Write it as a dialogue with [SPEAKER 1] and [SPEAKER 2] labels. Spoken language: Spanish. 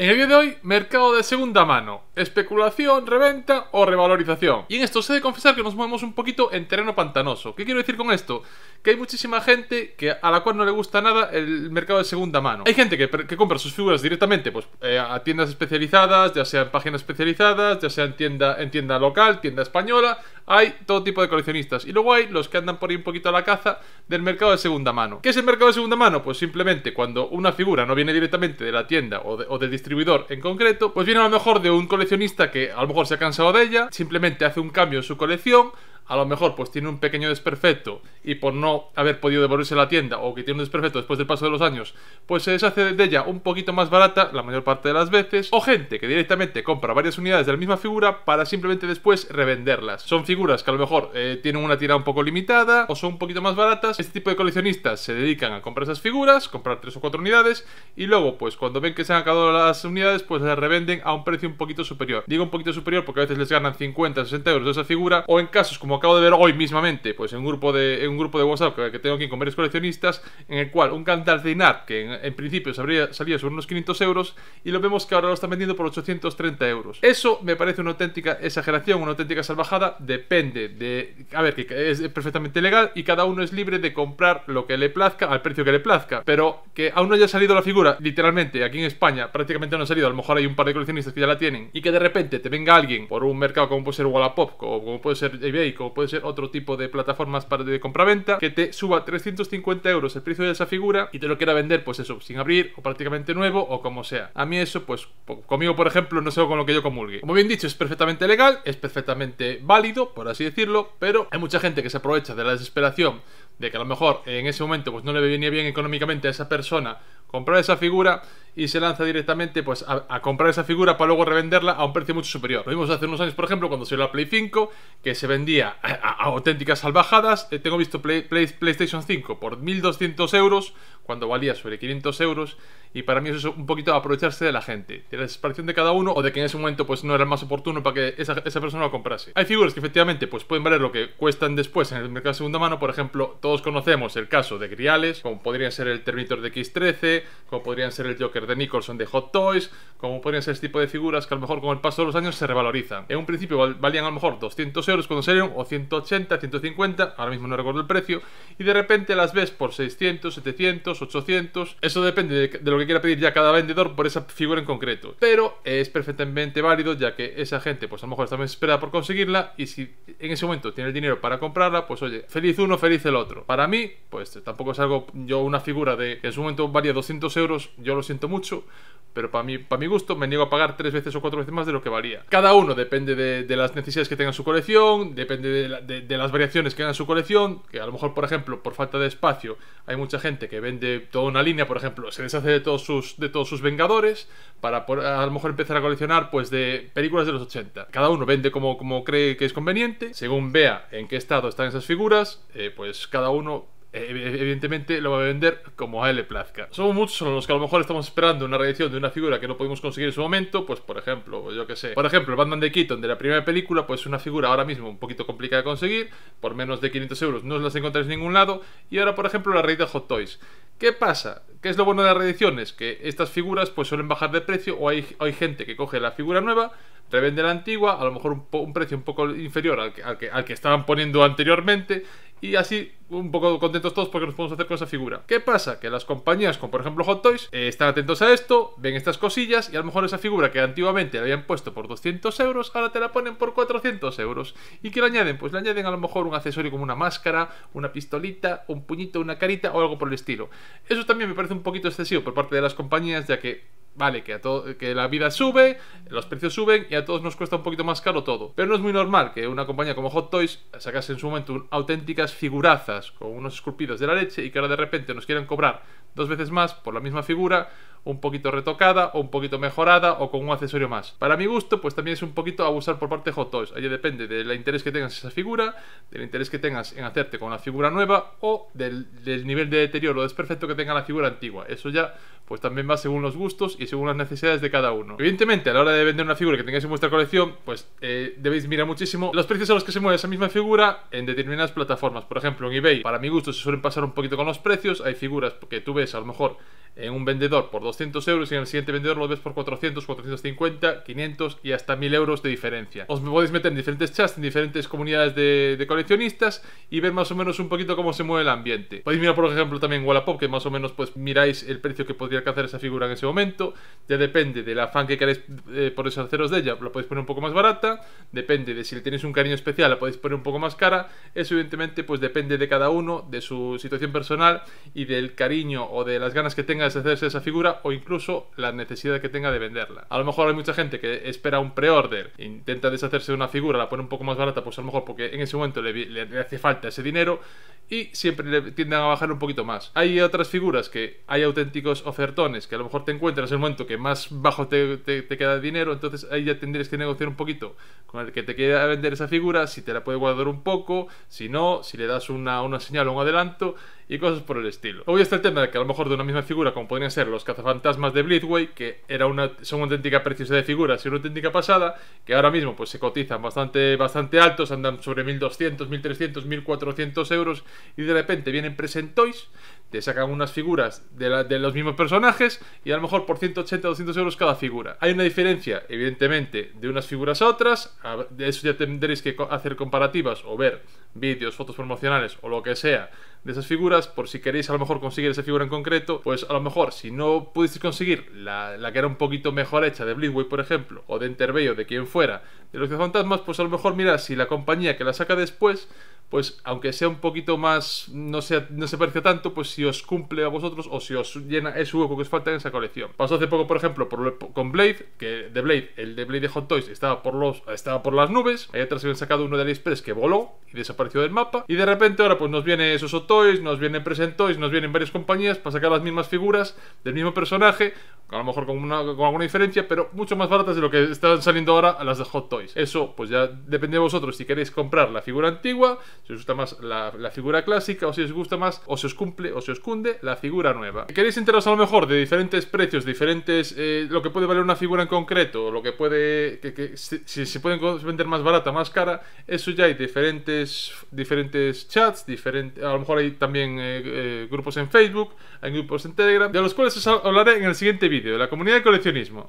[SPEAKER 1] En el vídeo de hoy, mercado de segunda mano, especulación, reventa o revalorización. Y en esto os he de confesar que nos movemos un poquito en terreno pantanoso. ¿Qué quiero decir con esto? Que hay muchísima gente que, a la cual no le gusta nada el mercado de segunda mano. Hay gente que, compra sus figuras directamente pues, eh, a tiendas especializadas, ya sea en páginas especializadas, ya sea en tienda, en tienda local, tienda española. Hay todo tipo de coleccionistas. Y luego hay los que andan por ahí un poquito a la caza del mercado de segunda mano. ¿Qué es el mercado de segunda mano? Pues simplemente cuando una figura no viene directamente de la tienda o, o del distribuidor en concreto, pues viene a lo mejor de un coleccionista que a lo mejor se ha cansado de ella, simplemente hace un cambio en su colección, a lo mejor pues tiene un pequeño desperfecto y por no haber podido devolverse la tienda o que tiene un desperfecto después del paso de los años, pues se deshace de ella un poquito más barata la mayor parte de las veces, o gente que directamente compra varias unidades de la misma figura para simplemente después revenderlas. Son figuras que a lo mejor eh, tienen una tira un poco limitada o son un poquito más baratas. Este tipo de coleccionistas se dedican a comprar esas figuras, comprar tres o cuatro unidades y luego pues cuando ven que se han acabado las unidades pues las revenden a un precio un poquito superior. Digo un poquito superior porque a veces les ganan 50, 60 euros de esa figura o en casos como acabo de ver hoy mismamente, pues en un grupo de, un grupo de WhatsApp que, tengo aquí con varios coleccionistas, en el cual un de Inar que en, principio habría salía sobre unos 500 euros, y lo vemos que ahora lo están vendiendo por 830 euros. Eso me parece una auténtica exageración, una auténtica salvajada, depende de... A ver, que es perfectamente legal y cada uno es libre de comprar lo que le plazca al precio que le plazca, pero que aún no haya salido la figura, literalmente, aquí en España prácticamente no ha salido, a lo mejor hay un par de coleccionistas que ya la tienen, y que de repente te venga alguien por un mercado como puede ser Wallapop, o como puede ser eBay, como puede ser otro tipo de plataformas para de compraventa, que te suba 350 euros el precio de esa figura y te lo quiera vender, pues eso, sin abrir o prácticamente nuevo o como sea. A mí eso, pues conmigo, por ejemplo, no sé con lo que yo comulgue. Como bien dicho, es perfectamente legal, es perfectamente válido, por así decirlo, pero hay mucha gente que se aprovecha de la desesperación de que a lo mejor en ese momento pues no le venía bien económicamente a esa persona comprar esa figura y se lanza directamente pues, a, comprar esa figura para luego revenderla a un precio mucho superior. Lo vimos hace unos años, por ejemplo, cuando salió la Play 5, que se vendía a, auténticas salvajadas. he eh, tengo visto PlayStation 5 por 1.200 euros, cuando valía sobre 500 euros, y para mí eso es un poquito aprovecharse de la gente, de la desesperación de cada uno, o de que en ese momento pues, no era el más oportuno para que esa, persona lo comprase. Hay figuras que efectivamente pues, pueden valer lo que cuestan después en el mercado de segunda mano, por ejemplo, todos conocemos el caso de Griales, como podría ser el Terminator de X13, como podrían ser el Joker de Nicholson de Hot Toys, como podrían ser este tipo de figuras que a lo mejor con el paso de los años se revalorizan. En un principio valían a lo mejor 200 euros cuando salieron, o 180, 150, ahora mismo no recuerdo el precio, y de repente las ves por 600, 700, 800. Eso depende de, lo que quiera pedir ya cada vendedor por esa figura en concreto. Pero es perfectamente válido ya que esa gente pues a lo mejor está esperada por conseguirla y si en ese momento tiene el dinero para comprarla, pues oye, feliz uno, feliz el otro. Para mí, pues tampoco es algo, yo una figura de que en su momento valía 200 euros yo lo siento mucho, pero para mi, para mi gusto me niego a pagar tres veces o cuatro veces más de lo que valía. Cada uno depende de, las necesidades que tenga su colección, depende de, las variaciones que haga en su colección, que a lo mejor, por ejemplo, por falta de espacio, hay mucha gente que vende toda una línea, por ejemplo, se deshace de todos sus, de todos sus Vengadores para a lo mejor empezar a coleccionar pues de películas de los 80. Cada uno vende como, como cree que es conveniente, según vea en qué estado están esas figuras, eh, pues cada uno eh, evidentemente lo va a vender como a él le plazca. Somos muchos los que a lo mejor estamos esperando una reedición de una figura que no pudimos conseguir en su momento, pues por ejemplo, pues, yo que sé, por ejemplo, el Batman de Keaton de la primera película, pues es una figura ahora mismo un poquito complicada de conseguir, por menos de 500 euros no las encontráis en ningún lado, y ahora por ejemplo la de Hot Toys. ¿Qué pasa? ¿Qué es lo bueno de las reediciones? Que estas figuras pues suelen bajar de precio o hay gente que coge la figura nueva, revende la antigua, a lo mejor un, precio un poco inferior al que, al, que, estaban poniendo anteriormente. Y así un poco contentos todos porque nos podemos hacer con esa figura. ¿Qué pasa? Que las compañías, como por ejemplo Hot Toys, eh, están atentos a esto, ven estas cosillas y a lo mejor esa figura que antiguamente la habían puesto por 200 euros, ahora te la ponen por 400 euros. ¿Y qué le añaden? Pues le añaden a lo mejor un accesorio como una máscara, una pistolita, un puñito, una carita o algo por el estilo. Eso también me parece un poquito excesivo por parte de las compañías, ya que Vale, que, a que la vida sube, los precios suben y a todos nos cuesta un poquito más caro todo. Pero no es muy normal que una compañía como Hot Toys sacase en su momento auténticas figurazas con unos esculpidos de la leche y que ahora de repente nos quieran cobrar dos veces más por la misma figura un poquito retocada o un poquito mejorada o con un accesorio más. Para mi gusto, pues también es un poquito abusar por parte de Hot Toys. Allí depende del interés que tengas en esa figura, del interés que tengas en hacerte con la figura nueva o del, nivel de deterioro o desperfecto que tenga la figura antigua. Eso ya pues también va según los gustos y según las necesidades de cada uno. Evidentemente, a la hora de vender una figura que tengáis en vuestra colección, pues eh, debéis mirar muchísimo los precios a los que se mueve esa misma figura en determinadas plataformas. Por ejemplo, en eBay, para mi gusto, se suelen pasar un poquito con los precios. Hay figuras que tú ves a lo mejor en eh, un vendedor por 200 euros y en el siguiente vendedor lo ves por 400, 450, 500 y hasta 1000 euros de diferencia. Os podéis meter en diferentes chats, en diferentes comunidades de, coleccionistas y ver más o menos un poquito cómo se mueve el ambiente. Podéis mirar, por ejemplo, también Wallapop, que más o menos pues miráis el precio que podría alcanzar esa figura en ese momento. Ya depende del afán que queréis eh, por esos haceros de ella, la podéis poner un poco más barata. Depende de si le tenéis un cariño especial, la podéis poner un poco más cara. Eso, evidentemente, pues depende de cada uno, de su situación personal y del cariño o de las ganas que tenga deshacerse de esa figura o incluso la necesidad que tenga de venderla. A lo mejor hay mucha gente que espera un pre-order, intenta deshacerse de una figura, la pone un poco más barata, pues a lo mejor porque en ese momento le, hace falta ese dinero y siempre le tienden a bajar un poquito más. Hay otras figuras que hay auténticos ofertones que a lo mejor te encuentras en el momento que más bajo te, queda el dinero, entonces ahí ya tendrías que negociar un poquito con el que te quiera vender esa figura, si te la puede guardar un poco, si no, si le das una, una señal o un adelanto y cosas por el estilo. Hoy está el tema de que a lo mejor de una misma figura, como podrían ser los cazafantasmas de Blitway, que era una, son una auténtica preciosa de figuras y una auténtica pasada, que ahora mismo pues se cotizan bastante, bastante altos, andan sobre 1200, 1300, 1400 euros y de repente vienen presentois... te sacan unas figuras de, de los mismos personajes y a lo mejor por 180, 200 euros cada figura. Hay una diferencia, evidentemente, de unas figuras a otras, de eso ya tendréis que hacer comparativas o ver vídeos, fotos promocionales o lo que sea de esas figuras, por si queréis a lo mejor conseguir esa figura en concreto, pues a lo mejor si no pudisteis conseguir la, que era un poquito mejor hecha de Blitzway, por ejemplo, o de o de quien fuera, de los fantasmas, pues a lo mejor mirad si la compañía que la saca después pues aunque sea un poquito más, no, no se parece tanto, pues si os cumple a vosotros o si os llena ese hueco que os falta en esa colección. Pasó hace poco, por ejemplo, por, con Blade, que de Blade, el de Blade de Hot Toys estaba por, los, estaba por las nubes, ahí atrás habían sacado uno de AliExpress que voló y desapareció del mapa, y de repente ahora pues nos viene esos Hot Toys, nos vienen Present Toys, nos vienen varias compañías para sacar las mismas figuras del mismo personaje, a lo mejor con, con alguna diferencia, pero mucho más baratas de lo que están saliendo ahora las de Hot Toys. Eso pues ya depende de vosotros si queréis comprar la figura antigua, si os gusta más la, figura clásica o si os gusta más o se os cumple o se os cunde la figura nueva. ¿Queréis enteraros a lo mejor de diferentes precios, diferentes, eh, lo que puede valer una figura en concreto, lo que puede, que, si se pueden vender más barata, más cara, eso ya hay diferentes, diferentes chats, diferentes, a lo mejor hay también eh, eh, grupos en Facebook, hay grupos en Telegram, de los cuales os hablaré en el siguiente vídeo, de la comunidad de coleccionismo.